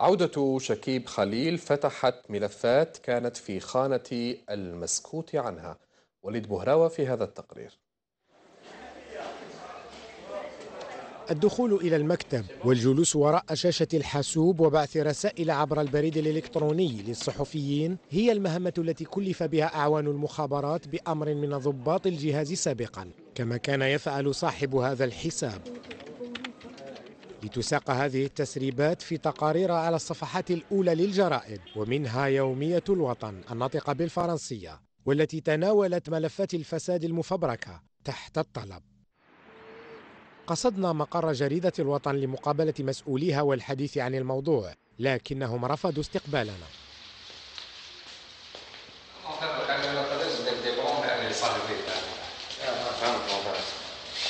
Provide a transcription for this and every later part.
عودة شكيب خليل فتحت ملفات كانت في خانة المسكوت عنها وليد بهراوة في هذا التقرير الدخول إلى المكتب والجلوس وراء شاشة الحاسوب وبعث رسائل عبر البريد الإلكتروني للصحفيين هي المهمة التي كلف بها أعوان المخابرات بأمر من ضباط الجهاز سابقا كما كان يفعل صاحب هذا الحساب لتساق هذه التسريبات في تقارير على الصفحات الأولى للجرائد ومنها يومية الوطن الناطقة بالفرنسية والتي تناولت ملفات الفساد المفبركة تحت الطلب قصدنا مقر جريدة الوطن لمقابلة مسؤوليها والحديث عن الموضوع لكنهم رفضوا استقبالنا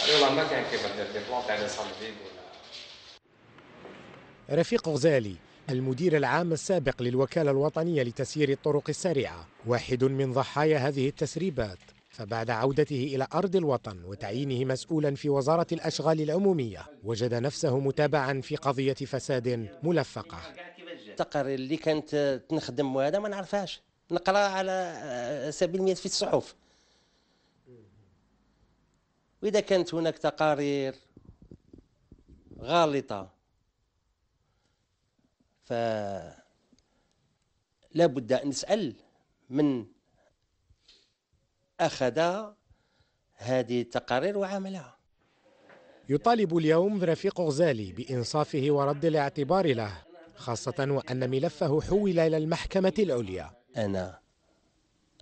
أيوة، ما كان تاع لي ولا رفيق غزالي المدير العام السابق للوكالة الوطنية لتسيير الطرق السريعة واحد من ضحايا هذه التسريبات فبعد عودته إلى أرض الوطن وتعيينه مسؤولا في وزارة الأشغال العمومية وجد نفسه متابعا في قضية فساد ملفقة التقارير اللي كانت تنخدم وهذا ما نعرفهاش نقرا على سبيل المثال في الصحف وإذا كانت هناك تقارير غالطة فلا بد أن نسأل من أخذ هذه التقارير وعملها يطالب اليوم رفيق غزالي بإنصافه ورد الاعتبار له خاصة وأن ملفه حول إلى المحكمة العليا أنا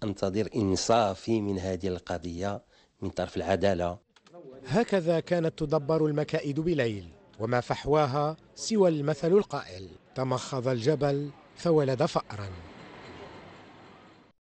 أنتظر إنصافي من هذه القضية من طرف العدالة هكذا كانت تدبر المكائد بليل وما فحواها سوى المثل القائل تمخض الجبل فولد فأرا